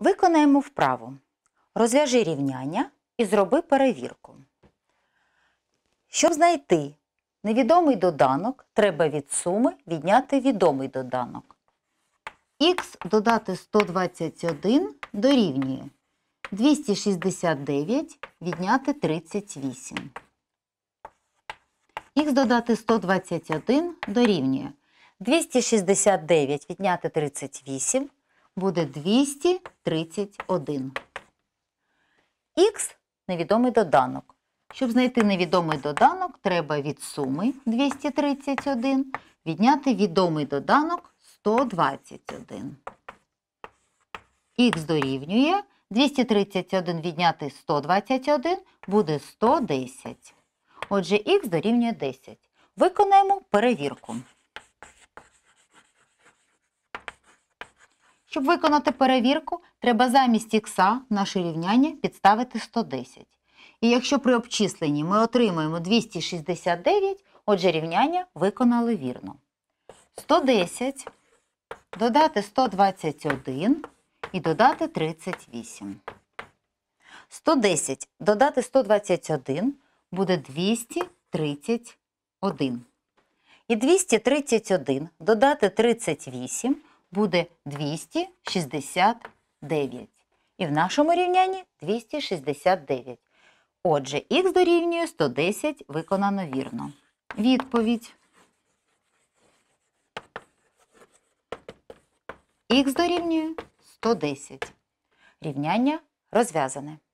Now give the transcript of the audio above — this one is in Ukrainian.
Виконаємо вправу. Розв'яжи рівняння і зроби перевірку. Щоб знайти невідомий доданок, треба від суми відняти відомий доданок. Х додати 121 дорівнює 269 відняти 38. Х додати 121 дорівнює 269 відняти 38 буде 231. Х невідомий доданок. Щоб знайти невідомий доданок, треба від суми 231 відняти відомий доданок 121. Х дорівнює 231 відняти 121 буде 110. Отже, х дорівнює 10. Виконаємо перевірку. Щоб виконати перевірку, треба замість ікса наше рівняння підставити 110. І якщо при обчисленні ми отримаємо 269, отже рівняння виконали вірно. 110 додати 121 і додати 38. 110 додати 121 буде 231. І 231 додати 38 буде 269. І в нашому рівнянні 269. Отже, х дорівнює 110 виконано вірно. Відповідь. Х дорівнює 110. Рівняння розв'язане.